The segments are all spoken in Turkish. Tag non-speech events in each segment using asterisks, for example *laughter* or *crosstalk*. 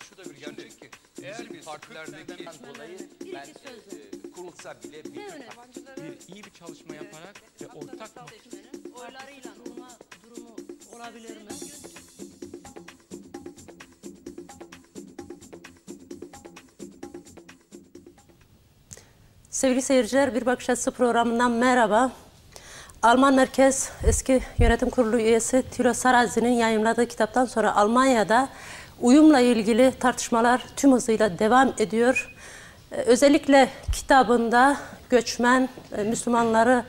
da şu da bir gerçek ki eğer biz partilerdeki dolayı ben e, kurulsa bile bir, bir iyi bir çalışma yaparak ve ortak oylarıyla durma durumu olabilir mi? Sevgili seyirciler, Bir Bakış Açısı programından merhaba. Alman Merkez Eski Yönetim Kurulu üyesi Tilo Sarazi'nin yayımladığı kitaptan sonra Almanya'da uyumla ilgili tartışmalar tüm hızıyla devam ediyor. Ee, özellikle kitabında göçmen e, Müslümanları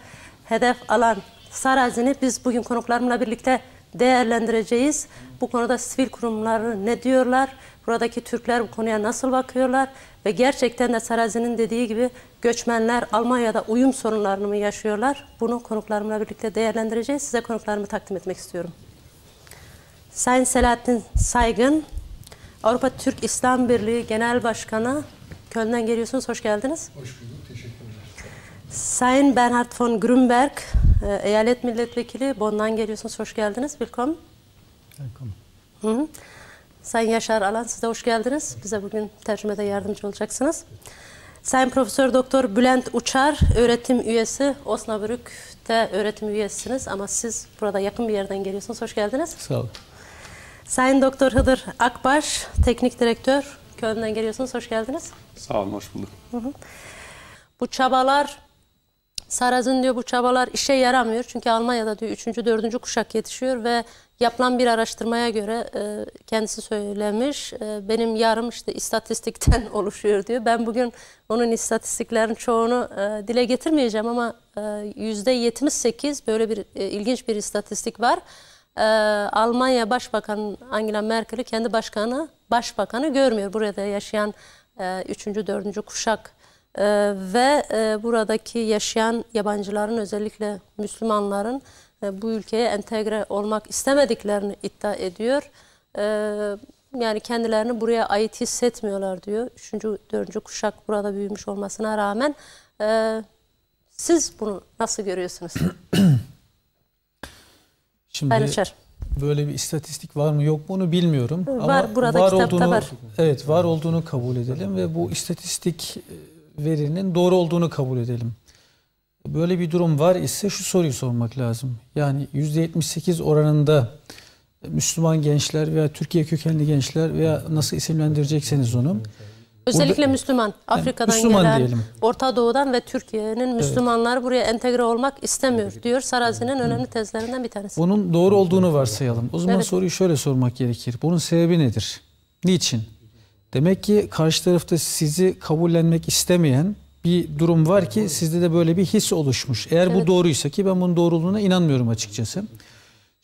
hedef alan Sarazin'i biz bugün konuklarımla birlikte değerlendireceğiz. Bu konuda sivil kurumları ne diyorlar? Buradaki Türkler bu konuya nasıl bakıyorlar? Ve gerçekten de Sarazin'in dediği gibi göçmenler Almanya'da uyum sorunlarını mı yaşıyorlar? Bunu konuklarımla birlikte değerlendireceğiz. Size konuklarımı takdim etmek istiyorum. Sayın Selahattin Saygın, Avrupa Türk İslam Birliği Genel Başkanı Köln'den geliyorsunuz. Hoş geldiniz. Hoş bulduk. Teşekkürler. Sayın Bernhard von Grünberg, e, Eyalet Milletvekili Bonn'dan geliyorsunuz. Hoş geldiniz. Willkommen. Willkommen. Hı -hı. Sayın Yaşar Alan, siz de hoş geldiniz. Bize bugün tercümede yardımcı olacaksınız. Sayın Profesör Doktor Bülent Uçar, öğretim üyesi Osnabrück'te öğretim üyesisiniz ama siz burada yakın bir yerden geliyorsunuz. Hoş geldiniz. Sağ olun. Sayın Doktor Hıdır Akbaş, teknik direktör. Köln'den geliyorsunuz. Hoş geldiniz. Sağ olun, hoş bulduk. Bu çabalar, Saraz'ın diyor bu çabalar işe yaramıyor. Çünkü Almanya'da diyor 3. 4. kuşak yetişiyor ve yapılan bir araştırmaya göre e, kendisi söylemiş. E, benim yarım işte istatistikten *laughs* oluşuyor diyor. Ben bugün onun istatistiklerin çoğunu e, dile getirmeyeceğim ama e, %78 böyle bir ilginç bir istatistik var e, Almanya Başbakanı, Angela Merkel'i kendi başkanı, başbakanı görmüyor. Burada yaşayan e, üçüncü, dördüncü kuşak e, ve e, buradaki yaşayan yabancıların özellikle Müslümanların e, bu ülkeye entegre olmak istemediklerini iddia ediyor. E, yani kendilerini buraya ait hissetmiyorlar diyor. Üçüncü, dördüncü kuşak burada büyümüş olmasına rağmen. E, siz bunu nasıl görüyorsunuz? *clears throat* Şimdi Paylaşır. Böyle bir istatistik var mı yok mu onu bilmiyorum. Var Ama burada var kitapta olduğunu, var. Evet var olduğunu kabul edelim ve bu istatistik e, verinin doğru olduğunu kabul edelim. Böyle bir durum var ise şu soruyu sormak lazım. Yani %78 oranında e, Müslüman gençler veya Türkiye kökenli gençler veya nasıl isimlendirecekseniz onu Özellikle Burada, Müslüman, Afrika'dan Müslüman gelen, diyelim. Orta Doğu'dan ve Türkiye'nin Müslümanlar evet. buraya entegre olmak istemiyor diyor. Sarazi'nin önemli tezlerinden bir tanesi. Bunun doğru olduğunu varsayalım. O zaman evet. soruyu şöyle sormak gerekir. Bunun sebebi nedir? Niçin? Demek ki karşı tarafta sizi kabullenmek istemeyen bir durum var ki sizde de böyle bir his oluşmuş. Eğer evet. bu doğruysa ki ben bunun doğruluğuna inanmıyorum açıkçası.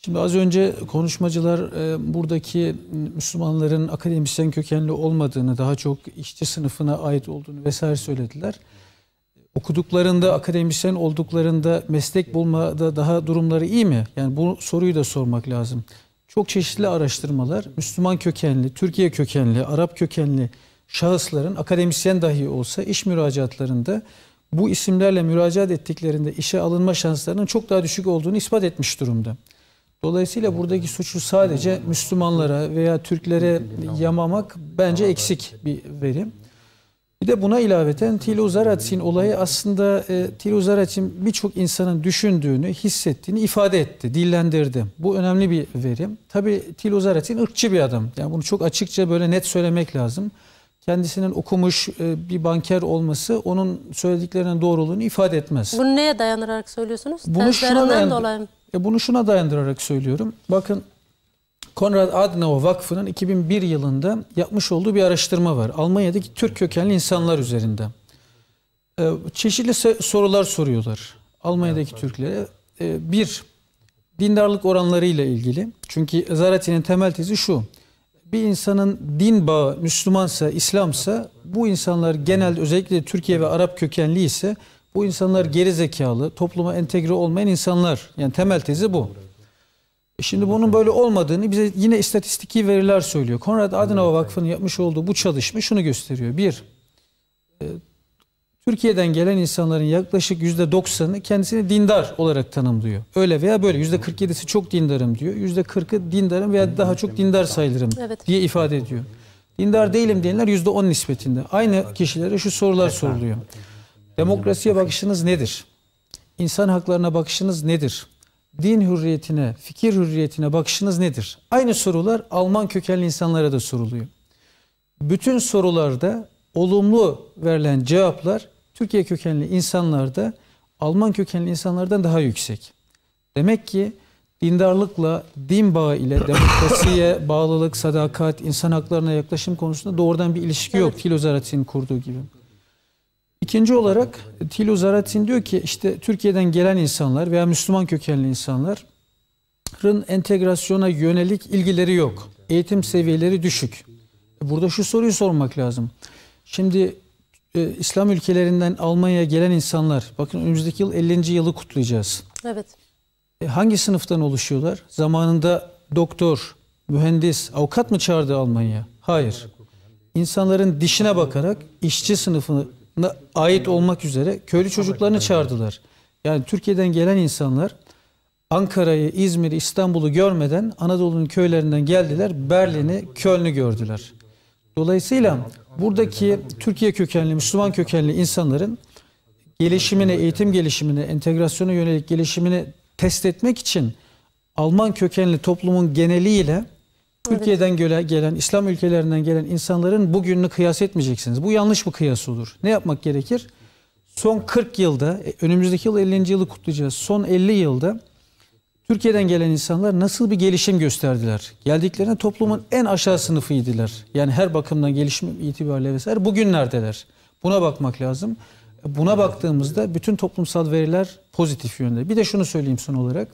Şimdi az önce konuşmacılar e, buradaki Müslümanların akademisyen kökenli olmadığını, daha çok işçi sınıfına ait olduğunu vesaire söylediler. Okuduklarında, akademisyen olduklarında meslek bulmada daha durumları iyi mi? Yani bu soruyu da sormak lazım. Çok çeşitli araştırmalar Müslüman kökenli, Türkiye kökenli, Arap kökenli şahısların akademisyen dahi olsa iş müracaatlarında bu isimlerle müracaat ettiklerinde işe alınma şanslarının çok daha düşük olduğunu ispat etmiş durumda. Dolayısıyla buradaki suçu sadece Müslümanlara veya Türklere yamamak bence eksik bir verim. Bir de buna ilaveten Tilo Zaratin olayı aslında e, Tilo Zaratin birçok insanın düşündüğünü, hissettiğini ifade etti, dillendirdi. Bu önemli bir verim. Tabi Tilo Zaratin ırkçı bir adam. Yani bunu çok açıkça böyle net söylemek lazım. Kendisinin okumuş e, bir banker olması onun söylediklerinin doğruluğunu ifade etmez. Bunu neye dayanarak söylüyorsunuz? Bunu şuna dayan e bunu şuna dayandırarak söylüyorum. Bakın Konrad Adenauer Vakfı'nın 2001 yılında yapmış olduğu bir araştırma var. Almanya'daki Türk kökenli insanlar üzerinde. E, çeşitli sorular soruyorlar Almanya'daki evet, Türklere. E, bir, dindarlık oranlarıyla ilgili. Çünkü Zarati'nin temel tezi şu. Bir insanın din bağı Müslümansa, İslamsa bu insanlar genelde özellikle Türkiye ve Arap kökenli ise bu insanlar geri zekalı, topluma entegre olmayan insanlar. Yani temel tezi bu. E şimdi bunun böyle olmadığını bize yine istatistiki veriler söylüyor. Konrad Adenauer Vakfı'nın yapmış olduğu bu çalışma şunu gösteriyor. Bir, e, Türkiye'den gelen insanların yaklaşık yüzde %90'ı kendisini dindar olarak tanımlıyor. Öyle veya böyle. yüzde %47'si çok dindarım diyor. yüzde %40'ı dindarım veya daha çok dindar sayılırım diye ifade ediyor. Dindar değilim diyenler %10 nispetinde. Aynı kişilere şu sorular soruluyor. Demokrasiye bakışınız nedir? İnsan haklarına bakışınız nedir? Din hürriyetine, fikir hürriyetine bakışınız nedir? Aynı sorular Alman kökenli insanlara da soruluyor. Bütün sorularda olumlu verilen cevaplar Türkiye kökenli insanlarda Alman kökenli insanlardan daha yüksek. Demek ki dindarlıkla, din bağı ile demokrasiye bağlılık, sadakat, insan haklarına yaklaşım konusunda doğrudan bir ilişki evet. yok Filozarat'in kurduğu gibi. İkinci olarak Tilo Zaratin diyor ki işte Türkiye'den gelen insanlar veya Müslüman kökenli insanların entegrasyona yönelik ilgileri yok. Eğitim seviyeleri düşük. Burada şu soruyu sormak lazım. Şimdi e, İslam ülkelerinden Almanya'ya gelen insanlar, bakın önümüzdeki yıl 50. yılı kutlayacağız. Evet. E, hangi sınıftan oluşuyorlar? Zamanında doktor, mühendis, avukat mı çağırdı Almanya? Hayır. İnsanların dişine bakarak işçi sınıfını ait olmak üzere köylü çocuklarını çağırdılar. Yani Türkiye'den gelen insanlar Ankara'yı, İzmir'i, İstanbul'u görmeden Anadolu'nun köylerinden geldiler. Berlin'i, Köln'ü gördüler. Dolayısıyla buradaki Türkiye kökenli, Müslüman kökenli insanların gelişimine, eğitim gelişimine, entegrasyona yönelik gelişimini test etmek için Alman kökenli toplumun geneliyle Türkiye'den gelen, gelen, İslam ülkelerinden gelen insanların bugününü kıyas etmeyeceksiniz. Bu yanlış bir kıyas olur. Ne yapmak gerekir? Son 40 yılda, e, önümüzdeki yıl 50. yılı kutlayacağız. Son 50 yılda Türkiye'den gelen insanlar nasıl bir gelişim gösterdiler? Geldiklerinde toplumun en aşağı sınıfıydılar. Yani her bakımdan gelişim itibariyle vesaire bugünlerdeler. Buna bakmak lazım. Buna baktığımızda bütün toplumsal veriler pozitif yönde. Bir de şunu söyleyeyim son olarak.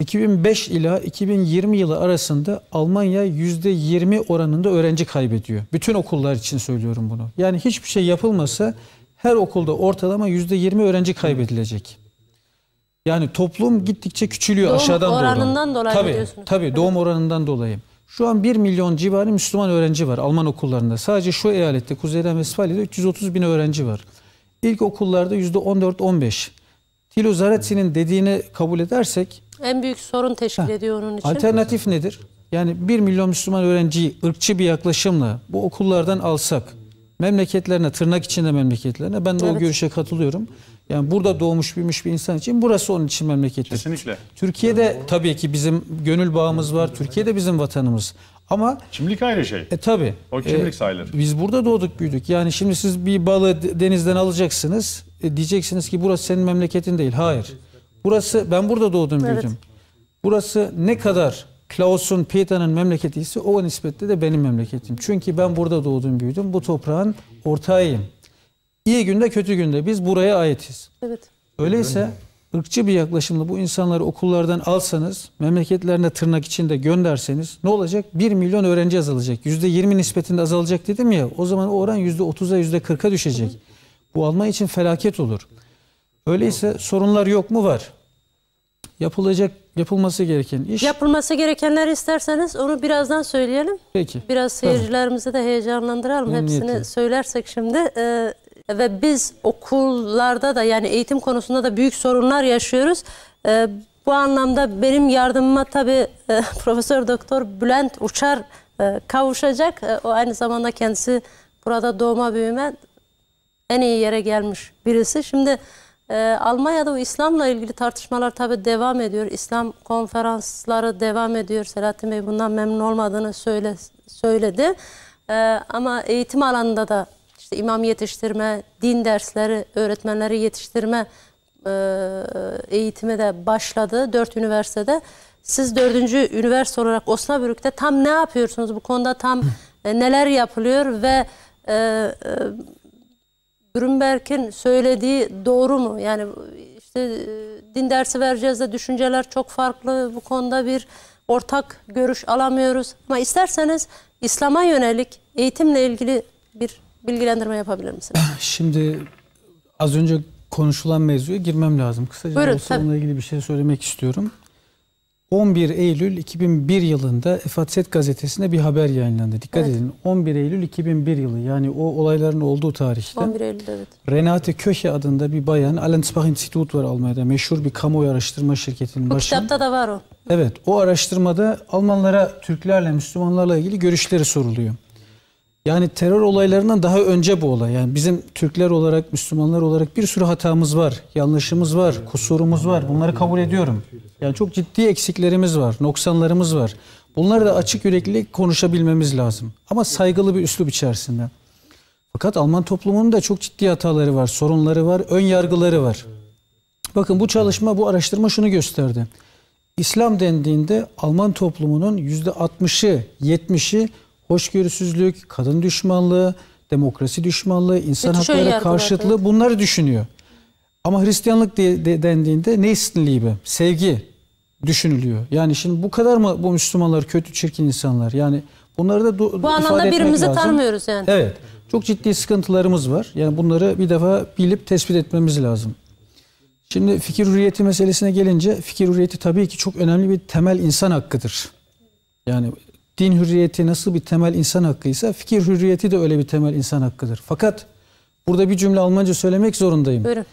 2005 ila 2020 yılı arasında Almanya %20 oranında öğrenci kaybediyor. Bütün okullar için söylüyorum bunu. Yani hiçbir şey yapılmasa her okulda ortalama %20 öğrenci kaybedilecek. Yani toplum gittikçe küçülüyor doğum aşağıdan doğru. Doğum oranından dolayı tabii, diyorsunuz. Tabii doğum oranından dolayı. Şu an 1 milyon civarı Müslüman öğrenci var Alman okullarında. Sadece şu eyalette Kuzeyden Vesfalya'da 330 bin öğrenci var. İlk okullarda %14-15. Tilo Zaratzi'nin dediğini kabul edersek en büyük sorun teşkil ha. ediyor onun için. Alternatif nedir? Yani 1 milyon Müslüman öğrenciyi ırkçı bir yaklaşımla bu okullardan alsak memleketlerine, tırnak içinde memleketlerine ben de evet. o görüşe katılıyorum. Yani burada doğmuş büyümüş bir insan için burası onun için memlekettir. Kesinlikle. Türkiye'de yani tabii ki bizim gönül bağımız var. Türkiye'de bizim vatanımız. Ama kimlik ayrı şey. E tabi. O kimlik e, sayılır. Biz burada doğduk büyüdük. Yani şimdi siz bir balı denizden alacaksınız. E, diyeceksiniz ki burası senin memleketin değil. Hayır. Burası ben burada doğdum evet. büyüdüm. Burası ne kadar Klaus'un, Peter'ın memleketi ise o nispetle de benim memleketim. Çünkü ben burada doğdum büyüdüm. Bu toprağın ortağıyım. İyi günde kötü günde biz buraya aitiz. Evet. Öyleyse ırkçı bir yaklaşımla bu insanları okullardan alsanız, memleketlerine tırnak içinde gönderseniz ne olacak? 1 milyon öğrenci azalacak. %20 nispetinde azalacak dedim ya. O zaman o oran %30'a %40'a düşecek. Bu alma için felaket olur. Öyleyse sorunlar yok mu? Var. Yapılacak, yapılması gereken iş. Yapılması gerekenler isterseniz onu birazdan söyleyelim. Peki. Biraz seyircilerimizi de heyecanlandıralım. Hepsini söylersek şimdi. Ee, ve biz okullarda da yani eğitim konusunda da büyük sorunlar yaşıyoruz. Ee, bu anlamda benim yardımıma tabii e, *laughs* Profesör Doktor Bülent Uçar e, kavuşacak. E, o aynı zamanda kendisi burada doğma büyüme en iyi yere gelmiş birisi. Şimdi ee, Almanya'da o İslam'la ilgili tartışmalar tabi devam ediyor. İslam konferansları devam ediyor. Selahattin Bey bundan memnun olmadığını söyle, söyledi. Ee, ama eğitim alanında da işte imam yetiştirme, din dersleri, öğretmenleri yetiştirme e, eğitimi de başladı. Dört üniversitede. Siz dördüncü üniversite olarak Osnabrük'te tam ne yapıyorsunuz? Bu konuda tam e, neler yapılıyor ve e, Grünberg'in söylediği doğru mu? Yani işte e, din dersi vereceğiz de düşünceler çok farklı. Bu konuda bir ortak görüş alamıyoruz. Ama isterseniz İslam'a yönelik eğitimle ilgili bir bilgilendirme yapabilir misiniz? *clears throat* Şimdi az önce konuşulan mevzuya girmem lazım. Kısaca Buyurun, olsa tabii. ilgili bir şey söylemek istiyorum. 11 Eylül 2001 yılında Efatset gazetesinde bir haber yayınlandı. Dikkat evet. edin 11 Eylül 2001 yılı yani o olayların olduğu tarihte 11 Eylül evet. Renate Köche adında bir bayan Allensbach Institut var Almanya'da meşhur bir kamuoyu araştırma şirketinin başında. başı. kitapta da var o. Evet o araştırmada Almanlara Türklerle Müslümanlarla ilgili görüşleri soruluyor. Yani terör olaylarından daha önce bu olay. Yani bizim Türkler olarak, Müslümanlar olarak bir sürü hatamız var, yanlışımız var, kusurumuz var. Bunları kabul ediyorum. Yani çok ciddi eksiklerimiz var, noksanlarımız var. Bunları da açık yürekli konuşabilmemiz lazım. Ama saygılı bir üslup içerisinde. Fakat Alman toplumunun da çok ciddi hataları var, sorunları var, ön yargıları var. Bakın bu çalışma, bu araştırma şunu gösterdi. İslam dendiğinde Alman toplumunun %60'ı, 70'i hoşgörüsüzlük, kadın düşmanlığı, demokrasi düşmanlığı, insan Bütün hakları karşıtlığı evet. bunları düşünüyor. Ama Hristiyanlık de, de, dendiğinde neysin liebe? Sevgi düşünülüyor. Yani şimdi bu kadar mı bu Müslümanlar kötü çirkin insanlar? Yani bunları da bu anlamda birimizi lazım. tanımıyoruz yani. Evet. Çok ciddi sıkıntılarımız var. Yani bunları bir defa bilip tespit etmemiz lazım. Şimdi fikir hürriyeti meselesine gelince fikir hürriyeti tabii ki çok önemli bir temel insan hakkıdır. Yani din hürriyeti nasıl bir temel insan hakkıysa fikir hürriyeti de öyle bir temel insan hakkıdır. Fakat burada bir cümle Almanca söylemek zorundayım. Buyurun.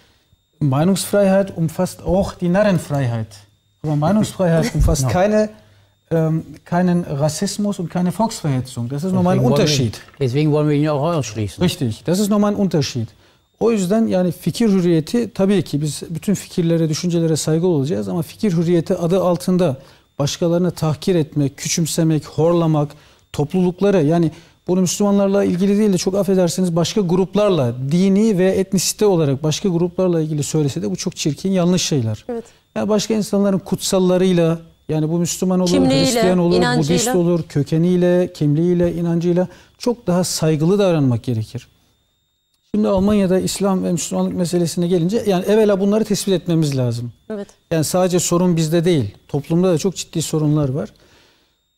Meinungsfreiheit umfasst auch die Narrenfreiheit. Aber Meinungsfreiheit *laughs* umfasst no. keine ähm, keinen Rassismus und keine Volksverhetzung. Das ist nochmal ein Unterschied. deswegen wollen wir ihn auch ausschließen. Richtig, das ist nochmal ein Unterschied. O yüzden yani fikir hürriyeti tabii ki biz bütün fikirlere, düşüncelere saygı olacağız ama fikir hürriyeti adı altında başkalarını tahkir etmek, küçümsemek, horlamak, toplulukları yani bunu Müslümanlarla ilgili değil de çok affedersiniz başka gruplarla dini ve etnisite olarak başka gruplarla ilgili söylese de bu çok çirkin yanlış şeyler. Evet. Yani başka insanların kutsallarıyla yani bu Müslüman olur, Kimliğiyle, Hristiyan olur, inancıyla. Budist olur, kökeniyle, kimliğiyle, inancıyla çok daha saygılı davranmak gerekir. Şimdi Almanya'da İslam ve Müslümanlık meselesine gelince yani evvela bunları tespit etmemiz lazım. Evet. Yani sadece sorun bizde değil. Toplumda da çok ciddi sorunlar var.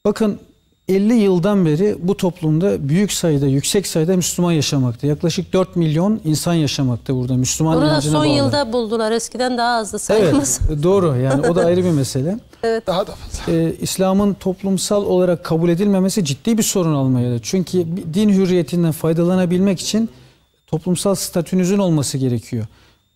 Bakın 50 yıldan beri bu toplumda büyük sayıda, yüksek sayıda Müslüman yaşamakta. Yaklaşık 4 milyon insan yaşamakta burada Müslüman Bunu da son bağlı. yılda buldular. Eskiden daha azdı sayımız. Evet, *laughs* doğru. Yani o da ayrı bir mesele. *laughs* evet. Daha da fazla. Ee, İslam'ın toplumsal olarak kabul edilmemesi ciddi bir sorun Almanya'da. Çünkü din hürriyetinden faydalanabilmek için toplumsal statünüzün olması gerekiyor.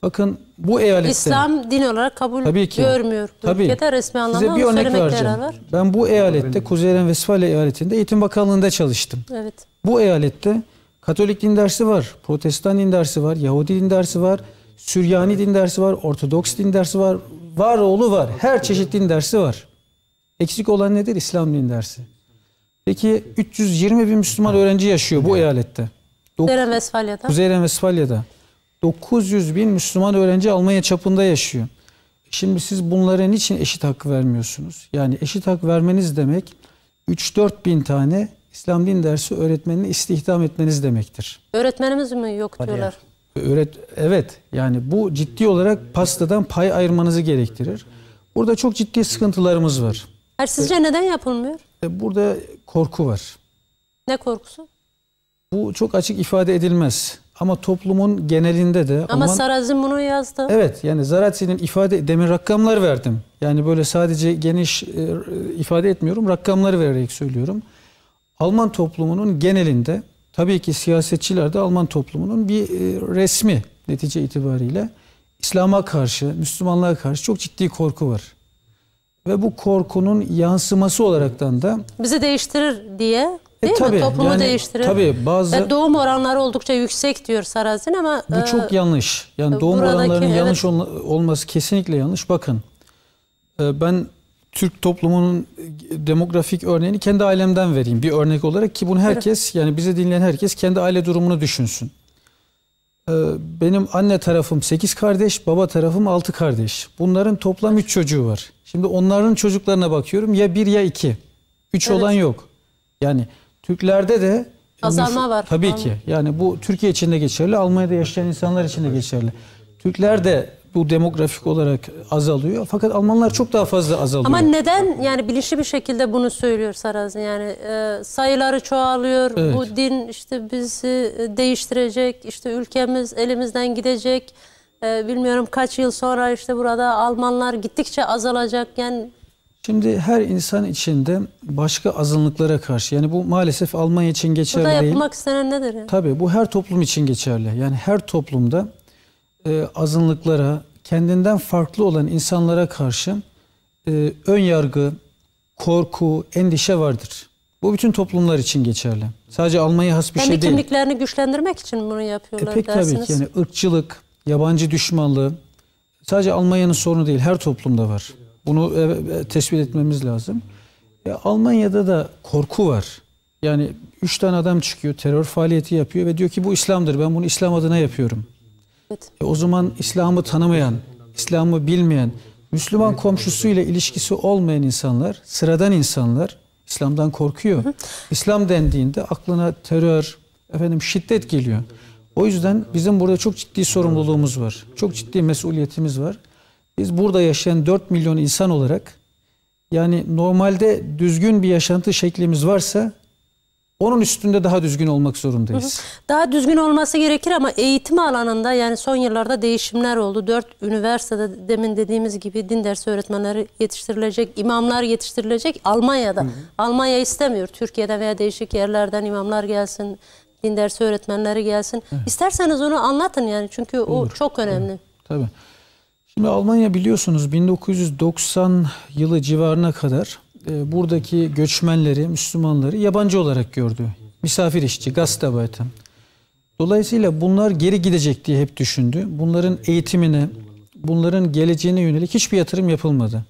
Bakın bu eyalette... İslam din olarak kabul tabii ki, görmüyor. Bu tabii. ülkede resmi anlamda Size bir örnek vereceğim. Var. Ben bu eyalette, Kuzey Ren Vesfalya eyaletinde eğitim bakanlığında çalıştım. Evet. Bu eyalette Katolik din dersi var, Protestan din dersi var, Yahudi din dersi var, Süryani din dersi var, Ortodoks din dersi var, var oğlu var. Her çeşit din dersi var. Eksik olan nedir? İslam din dersi. Peki 320 bin Müslüman öğrenci yaşıyor bu eyalette. Kuzeyren Vesfalya'da. Kuzeyren Vesfalya'da. 900 bin Müslüman öğrenci Almanya çapında yaşıyor. Şimdi siz bunların için eşit hakkı vermiyorsunuz? Yani eşit hak vermeniz demek 3-4 bin tane İslam din dersi öğretmenini istihdam etmeniz demektir. Öğretmenimiz mi yok diyorlar? Öğret evet yani bu ciddi olarak pastadan pay ayırmanızı gerektirir. Burada çok ciddi sıkıntılarımız var. Her sizce neden yapılmıyor? E, burada korku var. Ne korkusu? Bu çok açık ifade edilmez. Ama toplumun genelinde de... Ama olan, Sarazin bunu yazdı. Evet yani Zaratsi'nin ifade... Demin rakamlar verdim. Yani böyle sadece geniş e, ifade etmiyorum. Rakamları vererek söylüyorum. Alman toplumunun genelinde tabii ki siyasetçiler de Alman toplumunun bir e, resmi netice itibariyle İslam'a karşı, Müslümanlığa karşı çok ciddi korku var. Ve bu korkunun yansıması olaraktan da... Bizi değiştirir diye e, Değil tabii, mi? Toplumu yani, değiştirir. Tabii bazı... Ve doğum oranları oldukça yüksek diyor Sarazin ama... Bu e, çok yanlış. Yani e, doğum buradaki, oranlarının evet. yanlış ol, olması kesinlikle yanlış. Bakın e, ben Türk toplumunun demografik örneğini kendi ailemden vereyim bir örnek olarak ki bunu herkes yani bizi dinleyen herkes kendi aile durumunu düşünsün. E, benim anne tarafım 8 kardeş, baba tarafım 6 kardeş. Bunların toplam 3 çocuğu var. Şimdi onların çocuklarına bakıyorum ya 1 ya 2. 3 evet. olan yok. Yani Türklerde de azalma var. Tabii ki. Yani bu Türkiye için de geçerli, Almanya'da yaşayan insanlar için de geçerli. Türkler de bu demografik olarak azalıyor. Fakat Almanlar çok daha fazla azalıyor. Ama neden yani bilinçli bir şekilde bunu söylüyor Sarazin yani e, sayıları çoğalıyor. Evet. Bu din işte bizi e, değiştirecek. işte ülkemiz elimizden gidecek. E, bilmiyorum kaç yıl sonra işte burada Almanlar gittikçe azalacak. Yani Şimdi her insan içinde başka azınlıklara karşı yani bu maalesef Almanya için geçerli değil. Bu da yapılmak istenen nedir? Yani? Tabii bu her toplum için geçerli. Yani her toplumda e, azınlıklara, kendinden farklı olan insanlara karşı e, ön yargı, korku, endişe vardır. Bu bütün toplumlar için geçerli. Sadece Almanya has bir Kendi şey değil. Kendi kimliklerini güçlendirmek için bunu yapıyorlar e, pek dersiniz. tabii ki yani ırkçılık, yabancı düşmanlığı sadece Almanya'nın sorunu değil her toplumda var. Bunu e, e, tespit etmemiz lazım. Ya e, Almanya'da da korku var. Yani üç tane adam çıkıyor, terör faaliyeti yapıyor ve diyor ki bu İslam'dır, ben bunu İslam adına yapıyorum. Evet. E o zaman İslam'ı tanımayan, İslam'ı bilmeyen, Müslüman komşusuyla ilişkisi olmayan insanlar, sıradan insanlar İslam'dan korkuyor. İslam dendiğinde aklına terör, efendim şiddet geliyor. O yüzden bizim burada çok ciddi sorumluluğumuz var. Çok ciddi mesuliyetimiz var. Biz burada yaşayan 4 milyon insan olarak yani normalde düzgün bir yaşantı şeklimiz varsa onun üstünde daha düzgün olmak zorundayız. Daha düzgün olması gerekir ama eğitim alanında yani son yıllarda değişimler oldu. Dört üniversitede demin dediğimiz gibi din dersi öğretmenleri yetiştirilecek, imamlar yetiştirilecek Almanya'da. Hı hı. Almanya istemiyor Türkiye'den veya değişik yerlerden imamlar gelsin, din dersi öğretmenleri gelsin. Evet. İsterseniz onu anlatın yani çünkü Olur. o çok önemli. Evet. Tabii. Şimdi Almanya biliyorsunuz 1990 yılı civarına kadar e, buradaki göçmenleri, Müslümanları yabancı olarak gördü. Misafir işçi, gastarbeiter. Dolayısıyla bunlar geri gidecek diye hep düşündü. Bunların eğitimine, bunların geleceğine yönelik hiçbir yatırım yapılmadı.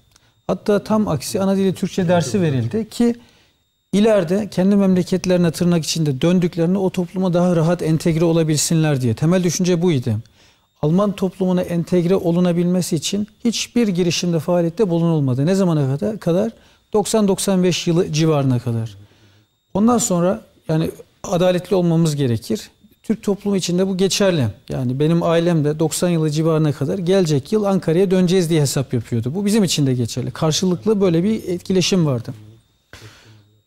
Hatta tam aksi ana dili Türkçe dersi verildi ki ileride kendi memleketlerine tırnak içinde döndüklerinde o topluma daha rahat entegre olabilsinler diye. Temel düşünce buydu. Alman toplumuna entegre olunabilmesi için hiçbir girişimde faaliyette bulunulmadı. Ne zamana kadar? kadar 90-95 yılı civarına kadar. Ondan sonra yani adaletli olmamız gerekir. Türk toplumu içinde bu geçerli. Yani benim ailem de 90 yılı civarına kadar gelecek yıl Ankara'ya döneceğiz diye hesap yapıyordu. Bu bizim için de geçerli. Karşılıklı böyle bir etkileşim vardı.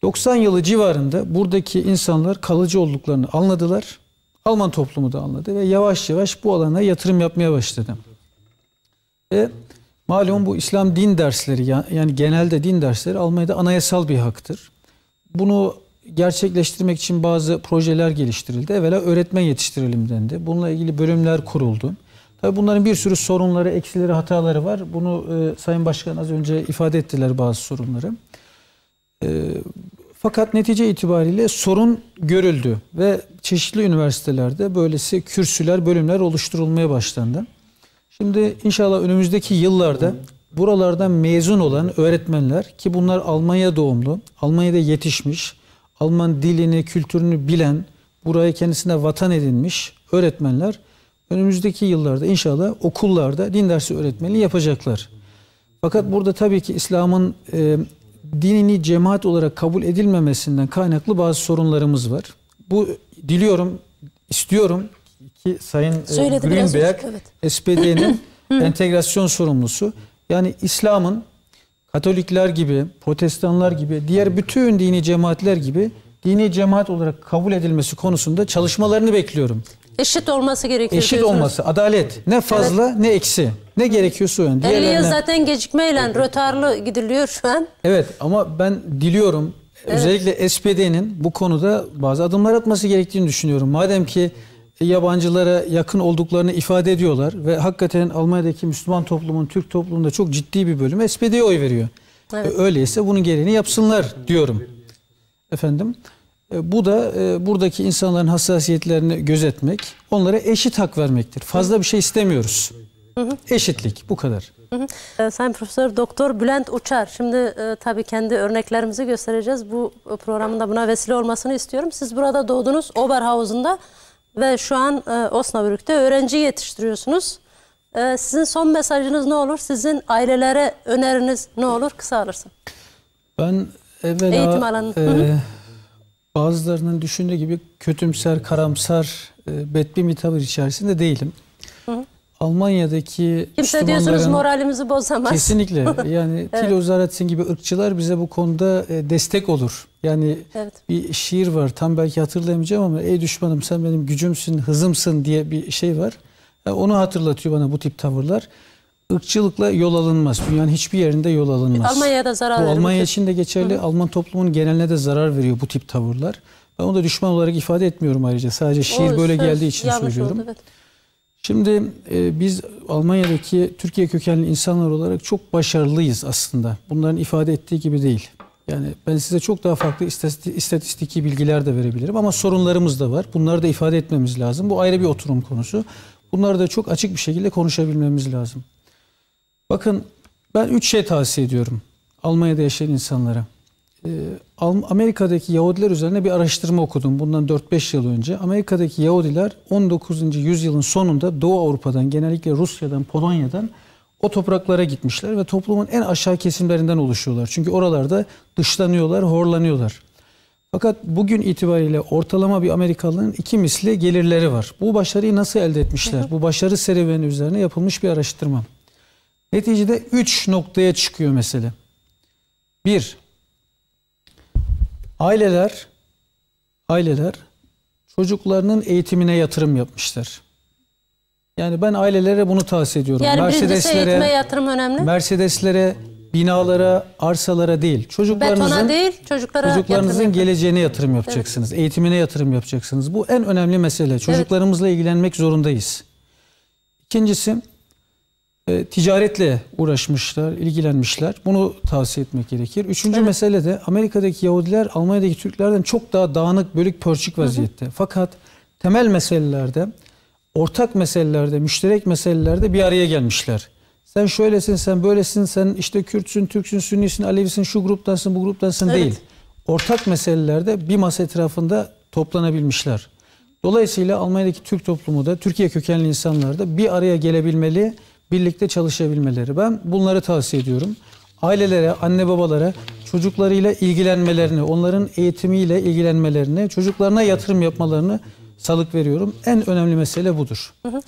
90 yılı civarında buradaki insanlar kalıcı olduklarını anladılar Alman toplumu da anladı ve yavaş yavaş bu alana yatırım yapmaya başladı. Ve malum bu İslam din dersleri yani genelde din dersleri Almanya'da anayasal bir haktır. Bunu gerçekleştirmek için bazı projeler geliştirildi. Evvela öğretmen yetiştirelim dendi. Bununla ilgili bölümler kuruldu. Tabi bunların bir sürü sorunları, eksileri, hataları var. Bunu e, Sayın Başkan az önce ifade ettiler bazı sorunları. E, fakat netice itibariyle sorun görüldü ve çeşitli üniversitelerde böylesi kürsüler, bölümler oluşturulmaya başlandı. Şimdi inşallah önümüzdeki yıllarda buralardan mezun olan öğretmenler ki bunlar Almanya doğumlu, Almanya'da yetişmiş, Alman dilini, kültürünü bilen, buraya kendisine vatan edinmiş öğretmenler önümüzdeki yıllarda inşallah okullarda din dersi öğretmeni yapacaklar. Fakat burada tabii ki İslam'ın dinini cemaat olarak kabul edilmemesinden kaynaklı bazı sorunlarımız var. Bu diliyorum, istiyorum ki Sayın e, Söyledi Greenberg, evet. SPD'nin *laughs* entegrasyon sorumlusu. Yani İslam'ın Katolikler gibi, Protestanlar gibi, diğer bütün dini cemaatler gibi dini cemaat olarak kabul edilmesi konusunda çalışmalarını bekliyorum. Eşit olması gerekiyor. Eşit diyorsunuz. olması, adalet. Ne fazla evet. ne eksi. Ne gerekiyorsa yani. 50 yıl zaten gecikmeyle evet. rötarlı gidiliyor şu an. Evet ama ben diliyorum evet. özellikle SPD'nin bu konuda bazı adımlar atması gerektiğini düşünüyorum. Madem ki yabancılara yakın olduklarını ifade ediyorlar ve hakikaten Almanya'daki Müslüman toplumun Türk toplumunda çok ciddi bir bölüm SPD'ye oy veriyor. Evet. E, öyleyse bunun gereğini yapsınlar diyorum. Efendim? E, bu da e, buradaki insanların hassasiyetlerini gözetmek, onlara eşit hak vermektir. Fazla bir şey istemiyoruz. Eşitlik bu kadar. Hı e, Sayın Profesör Doktor Bülent Uçar, şimdi tabii kendi örneklerimizi göstereceğiz. Bu programında buna vesile olmasını istiyorum. Siz burada doğdunuz Oberhausen'da ve şu an e, Osnabrück'te öğrenci yetiştiriyorsunuz. sizin son mesajınız ne olur? Sizin ailelere öneriniz ne olur? Kısa alırsın. Ben evvela... Eğitim alanı. E, bazılarının düşündüğü gibi kötümser, karamsar, e, betbi bir tavır içerisinde değilim. Hı hı. Almanya'daki Kimse diyorsunuz moralimizi bozamaz. Kesinlikle. *laughs* Yani evet. Tilo Zaratin gibi ırkçılar bize bu konuda e, destek olur. Yani evet. bir şiir var tam belki hatırlayamayacağım ama ey düşmanım sen benim gücümsün, hızımsın diye bir şey var. Yani e, onu hatırlatıyor bana bu tip tavırlar ırkçılıkla yol alınmaz. Dünyanın hiçbir yerinde yol alınmaz. Almanya'ya da zarar veriyor. Almanya için de geçerli. Hı. Alman toplumun geneline de zarar veriyor bu tip tavırlar. Ben onu da düşman olarak ifade etmiyorum ayrıca. Sadece şiir o, böyle söz, geldiği için söylüyorum. Oldu, evet. Şimdi e, biz Almanya'daki Türkiye kökenli insanlar olarak çok başarılıyız aslında. Bunların ifade ettiği gibi değil. Yani ben size çok daha farklı istatistiki bilgiler de verebilirim ama sorunlarımız da var. Bunları da ifade etmemiz lazım. Bu ayrı bir oturum konusu. Bunları da çok açık bir şekilde konuşabilmemiz lazım. Bakın ben üç şey tavsiye ediyorum Almanya'da yaşayan insanlara. Ee, Amerika'daki Yahudiler üzerine bir araştırma okudum bundan 4-5 yıl önce. Amerika'daki Yahudiler 19. yüzyılın sonunda Doğu Avrupa'dan genellikle Rusya'dan, Polonya'dan o topraklara gitmişler ve toplumun en aşağı kesimlerinden oluşuyorlar. Çünkü oralarda dışlanıyorlar, horlanıyorlar. Fakat bugün itibariyle ortalama bir Amerikalının iki misli gelirleri var. Bu başarıyı nasıl elde etmişler? Bu başarı serüveni üzerine yapılmış bir araştırma. Neticede 3 noktaya çıkıyor mesele. 1. Aileler aileler çocuklarının eğitimine yatırım yapmışlar. Yani ben ailelere bunu tavsiye ediyorum. Yani Mercedeslere yatırım önemli. Mercedeslere, binalara, arsalara değil. Çocuklarınızın Betona değil, çocuklara çocuklarınızın yatırım geleceğine yatırım yapacaksınız. Evet. Eğitimine yatırım yapacaksınız. Bu en önemli mesele. Çocuklarımızla evet. ilgilenmek zorundayız. İkincisi e, ticaretle uğraşmışlar, ilgilenmişler. Bunu tavsiye etmek gerekir. Üçüncü evet. mesele de Amerika'daki Yahudiler Almanya'daki Türklerden çok daha dağınık, bölük, pörçük vaziyette. Hı hı. Fakat temel meselelerde, ortak meselelerde, müşterek meselelerde bir araya gelmişler. Sen şöylesin, sen böylesin, sen işte Kürtsün, Türksün, Sünnisin, Alevisin, şu gruptansın, bu gruptansın evet. değil. Ortak meselelerde bir masa etrafında toplanabilmişler. Dolayısıyla Almanya'daki Türk toplumu da, Türkiye kökenli insanlar da bir araya gelebilmeli birlikte çalışabilmeleri. Ben bunları tavsiye ediyorum. Ailelere, anne babalara çocuklarıyla ilgilenmelerini, onların eğitimiyle ilgilenmelerini, çocuklarına yatırım yapmalarını salık veriyorum. En önemli mesele budur. Hı hı.